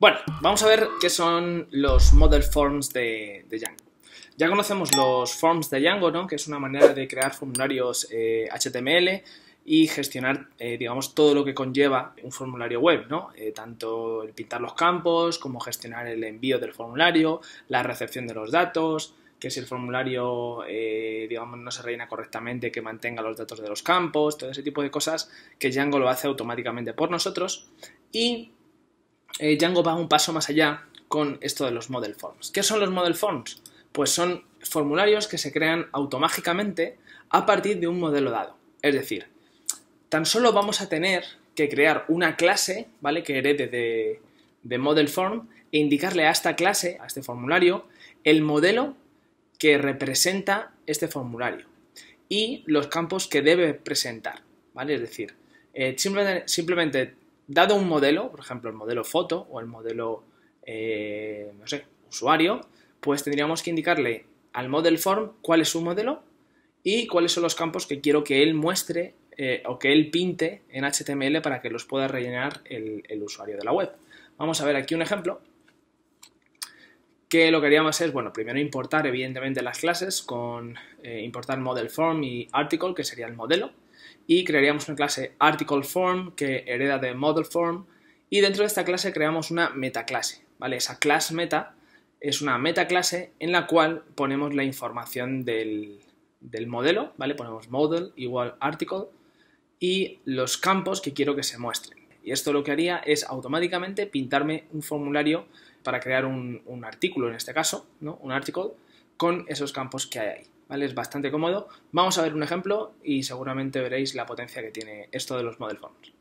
Bueno, vamos a ver qué son los model forms de, Django. Ya conocemos los forms de Django, ¿no? que es una manera de crear formularios HTML eh, y gestionar, eh, digamos, todo lo que conlleva un formulario web, ¿no? Eh, tanto el pintar los campos, como gestionar el envío del formulario, la recepción de los datos, que si el formulario, digamos, no se rellena correctamente, que mantenga los datos de los campos, todo ese tipo de cosas que Django lo hace automáticamente por nosotros. Y eh, Django va un paso más allá con esto de los model forms. ¿Qué son los model forms? Pues son formularios que se crean automáticamente a partir de un modelo dado. Es decir, tan solo vamos a tener que crear una clase, ¿vale? Que herede de, model form e indicarle a esta clase, a este formulario, el modelo que representa este formulario y los campos que debe presentar, ¿vale? Es decir, eh, simplemente dado un modelo, por ejemplo, el modelo foto o el modelo, eh, usuario, pues tendríamos que indicarle al model form cuál es su modelo y cuáles son los campos que quiero que él muestre eh, o que él pinte en HTML para que los pueda rellenar el, usuario de la web. Vamos a ver aquí un ejemplo que lo que haríamos es, bueno, primero importar evidentemente las clases con eh, importar model form y article, que sería el modelo y crearíamos una clase ArticleForm que hereda de ModelForm y dentro de esta clase creamos una metaclase, ¿vale? Esa class meta es una metaclase en la cual ponemos la información del, modelo, ¿vale? Ponemos model igual article y los campos que quiero que se muestren. Y esto lo que haría es automáticamente pintarme un formulario para crear un, un artículo en este caso, ¿no? Un article con esos campos que hay ahí. ¿Vale? Es bastante cómodo. Vamos a ver un ejemplo y seguramente veréis la potencia que tiene esto de los model forms.